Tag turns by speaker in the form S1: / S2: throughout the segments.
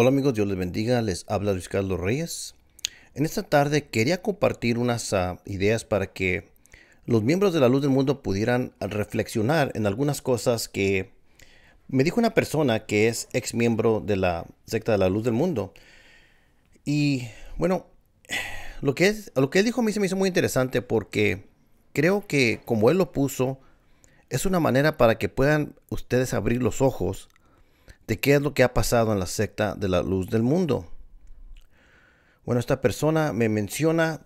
S1: Hola amigos, Dios les bendiga, les habla Luis Carlos Reyes. En esta tarde quería compartir unas ah, ideas para que los miembros de la luz del mundo pudieran reflexionar en algunas cosas que me dijo una persona que es ex miembro de la secta de la luz del mundo. Y bueno, lo que, es, lo que él dijo a mí se me hizo muy interesante porque creo que como él lo puso, es una manera para que puedan ustedes abrir los ojos de qué es lo que ha pasado en la secta de la luz del mundo. Bueno, esta persona me menciona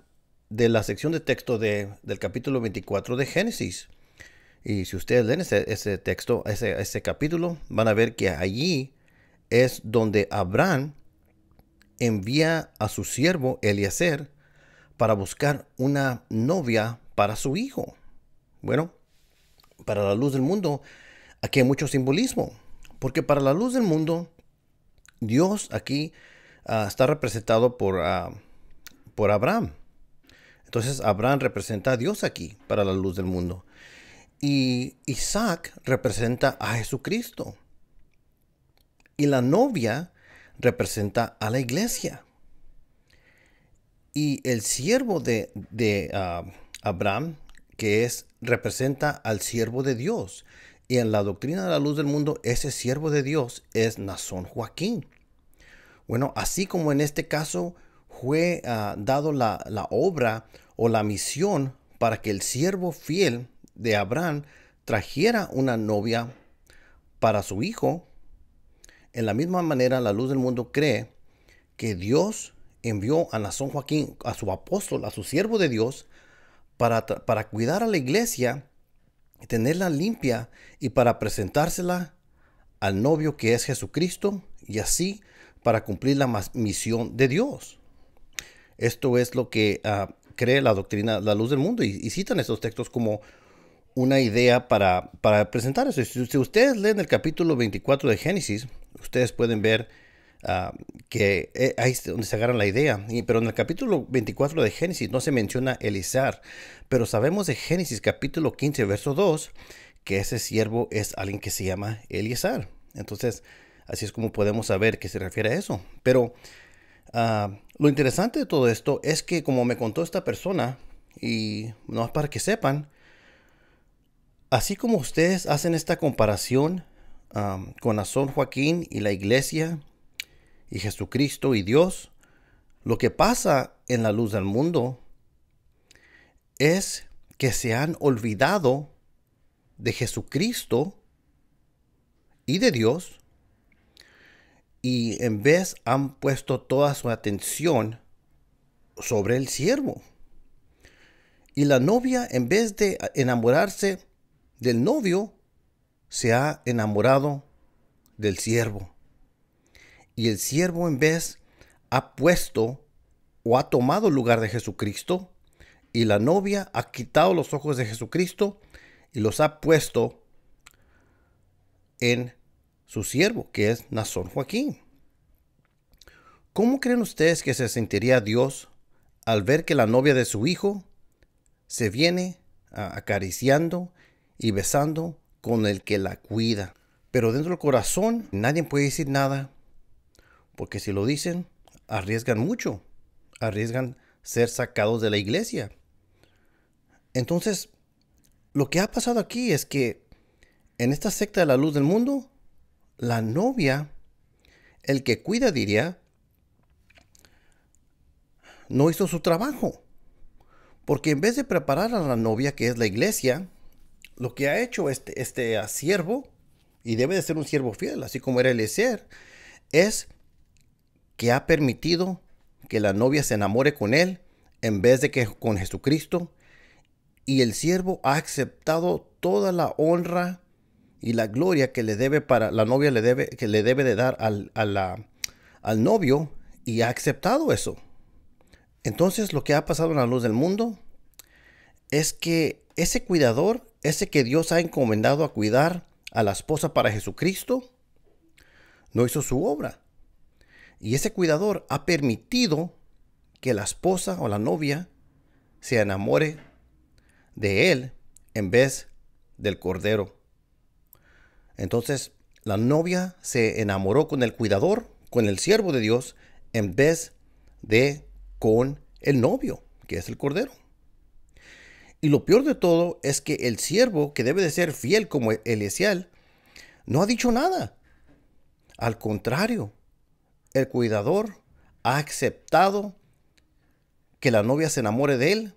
S1: de la sección de texto del capítulo 24 de Génesis. Y si ustedes leen ese, ese texto, ese, ese, capítulo, van a ver que allí es donde Abraham envía a su siervo Eliezer para buscar una novia para su hijo. Bueno, para la luz del mundo, aquí hay mucho simbolismo. Porque para la luz del mundo, Dios aquí ah, está representado por, ah, por Abraham. Entonces Abraham representa a Dios aquí para la luz del mundo. Y Isaac representa a Jesucristo. Y la novia representa a la iglesia. Y el siervo de, ah, Abraham, que es, representa al siervo de Dios y en la doctrina de la luz del mundo, ese siervo de Dios es Nazón Joaquín. Bueno, así como en este caso fue ah, dado la, obra o la misión para que el siervo fiel de Abraham trajera una novia para su hijo, en la misma manera la luz del mundo cree que Dios envió a Nazón Joaquín, a su apóstol, a su siervo de Dios, para, para cuidar a la iglesia tenerla limpia y para presentársela al novio que es Jesucristo y así para cumplir la misión de Dios. Esto es lo que ah, cree la doctrina La Luz del Mundo y, citan estos textos como una idea para, presentar eso. Si, si, ustedes leen el capítulo 24 de Génesis, ustedes pueden ver Ah, que eh, ahí es donde se agarran la idea. Y, pero en el capítulo 24 de Génesis no se menciona Elizar, pero sabemos de Génesis capítulo 15, verso 2, que ese siervo es alguien que se llama Elizar. Entonces, así es como podemos saber que se refiere a eso. Pero ah, lo interesante de todo esto es que como me contó esta persona, y no es para que sepan, así como ustedes hacen esta comparación ah, con Azón Joaquín y la iglesia y Jesucristo y Dios, lo que pasa en la luz del mundo es que se han olvidado de Jesucristo y de Dios y en vez han puesto toda su atención sobre el siervo. Y la novia, en vez de enamorarse del novio, se ha enamorado del siervo. Y el siervo en vez ha puesto o ha tomado el lugar de Jesucristo y la novia ha quitado los ojos de Jesucristo y los ha puesto en su siervo, que es Nazón Joaquín. ¿Cómo creen ustedes que se sentiría Dios al ver que la novia de su hijo se viene acariciando y besando con el que la cuida? Pero dentro del corazón nadie puede decir nada porque si lo dicen, arriesgan mucho, arriesgan ser sacados de la iglesia. Entonces, lo que ha pasado aquí es que en esta secta de la luz del mundo, la novia, el que cuida diría, no hizo su trabajo. Porque en vez de preparar a la novia, que es la iglesia, lo que ha hecho este, este siervo, y debe de ser un siervo fiel, así como era el ser, es ha permitido que la novia se enamore con él en vez de que con Jesucristo, y el siervo ha aceptado toda la honra y la gloria que le debe para la novia le debe que le debe de dar al, al novio y ha aceptado eso. Entonces lo que ha pasado en la luz del mundo es que ese cuidador, ese que Dios ha encomendado a cuidar a la esposa para Jesucristo, no hizo su obra. Y ese cuidador ha permitido que la esposa o la novia se enamore de él en vez del cordero. Entonces, la novia se enamoró con el cuidador, con el siervo de Dios, en vez de con el novio, que es el cordero. Y lo peor de todo es que el siervo, que debe de ser fiel como esial no ha dicho nada. Al contrario, el cuidador ha aceptado que la novia se enamore de él,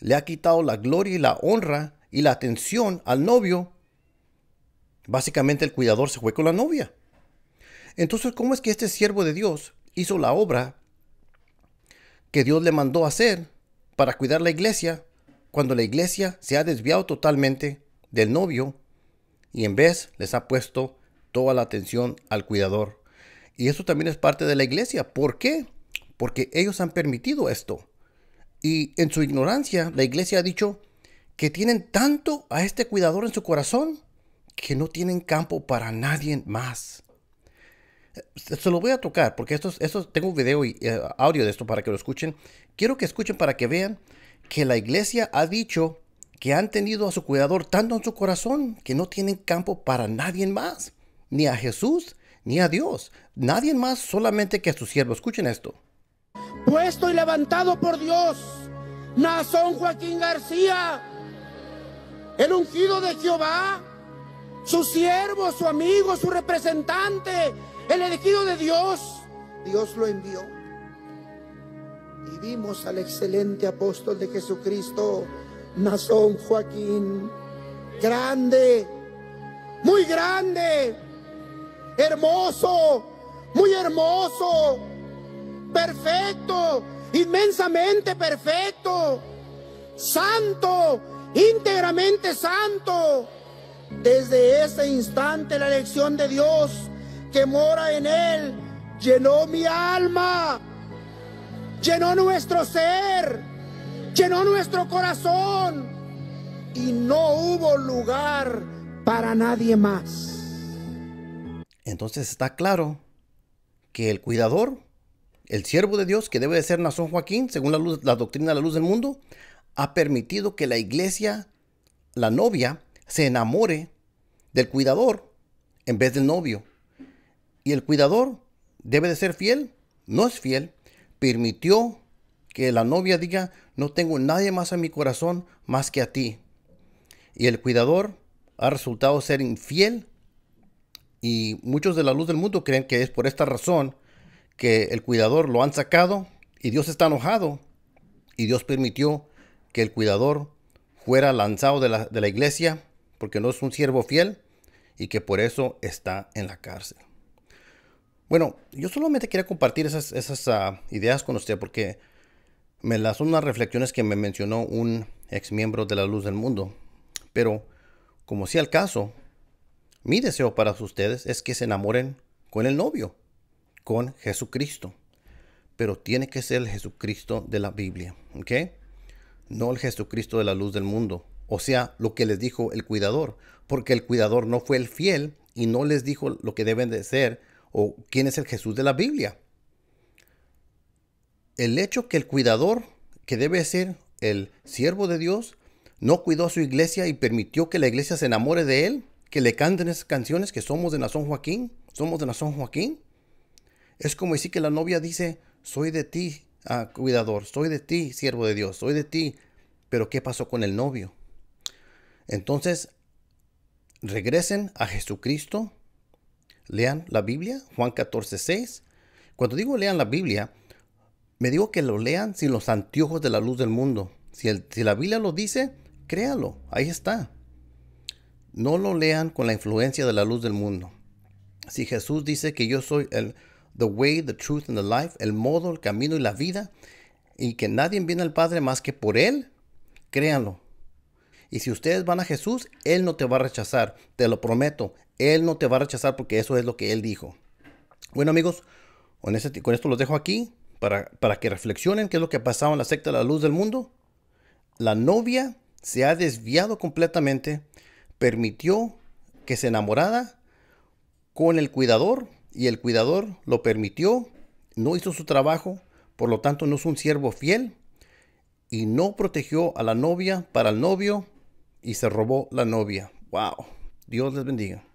S1: le ha quitado la gloria y la honra y la atención al novio, básicamente el cuidador se fue con la novia. Entonces, ¿cómo es que este siervo de Dios hizo la obra que Dios le mandó hacer para cuidar la iglesia cuando la iglesia se ha desviado totalmente del novio y en vez les ha puesto toda la atención al cuidador? Y eso también es parte de la iglesia. ¿Por qué? Porque ellos han permitido esto. Y en su ignorancia, la iglesia ha dicho que tienen tanto a este cuidador en su corazón que no tienen campo para nadie más. Eh, se lo voy a tocar porque esto, tengo un video y eh, audio de esto para que lo escuchen. Quiero que escuchen para que vean que la iglesia ha dicho que han tenido a su cuidador tanto en su corazón que no tienen campo para nadie más, ni a Jesús ni a Dios, nadie más, solamente que a su siervo. Escuchen esto. Puesto y levantado por Dios, Nazón Joaquín García, el ungido de Jehová, su siervo, su amigo, su representante, el elegido de Dios. Dios lo envió. Y vimos al excelente apóstol de Jesucristo, Nazón Joaquín, grande, muy grande hermoso, muy hermoso, perfecto, inmensamente perfecto, santo, íntegramente santo. Desde ese instante la elección de Dios que mora en él llenó mi alma, llenó nuestro ser, llenó nuestro corazón y no hubo lugar para nadie más. Entonces está claro que el cuidador, el siervo de Dios, que debe de ser Nazón Joaquín, según la, la doctrina de la luz del mundo, ha permitido que la iglesia, la novia, se enamore del cuidador en vez del novio. Y el cuidador debe de ser fiel, no es fiel, permitió que la novia diga, no tengo nadie más en mi corazón más que a ti. Y el cuidador ha resultado ser infiel y muchos de la luz del mundo creen que es por esta razón que el cuidador lo han sacado y Dios está enojado. Y Dios permitió que el cuidador fuera lanzado de la, iglesia porque no es un siervo fiel y que por eso está en la cárcel. Bueno, yo solamente quería compartir esas, ah, ideas con usted porque me las son unas reflexiones que me mencionó un ex miembro de la Luz del Mundo. Pero como sea el caso, mi deseo para ustedes es que se enamoren con el novio, con Jesucristo. Pero tiene que ser el Jesucristo de la Biblia, ¿ok? No el Jesucristo de la luz del mundo. O sea, lo que les dijo el cuidador, porque el cuidador no fue el fiel y no les dijo lo que deben de ser o quién es el Jesús de la Biblia. El hecho que el cuidador, que debe ser el siervo de Dios, no cuidó a su iglesia y permitió que la iglesia se enamore de él, que le canten esas canciones que somos de Nazón Joaquín, somos de Nación Joaquín. Es como decir que la novia dice, soy de ti, ah, cuidador, soy de ti, siervo de Dios, soy de ti. Pero ¿qué pasó con el novio? Entonces, regresen a Jesucristo, lean la Biblia, Juan 14, 6. Cuando digo lean la Biblia, me digo que lo lean sin los anteojos de la luz del mundo. Si, el, si la Biblia lo dice, créalo, ahí está. No lo lean con la influencia de la luz del mundo. Si Jesús dice que yo soy el the way, the truth and the life, el modo, el camino y la vida, y que nadie viene al Padre más que por él, créanlo. Y si ustedes van a Jesús, él no te va a rechazar, te lo prometo. Él no te va a rechazar porque eso es lo que él dijo. Bueno, amigos, con, esto los dejo aquí para, para que reflexionen qué es lo que ha pasado en la secta de la luz del mundo. La novia se ha desviado completamente permitió que se enamorara con el cuidador y el cuidador lo permitió, no hizo su trabajo, por lo tanto no es un siervo fiel y no protegió a la novia para el novio y se robó la novia. Wow, Dios les bendiga.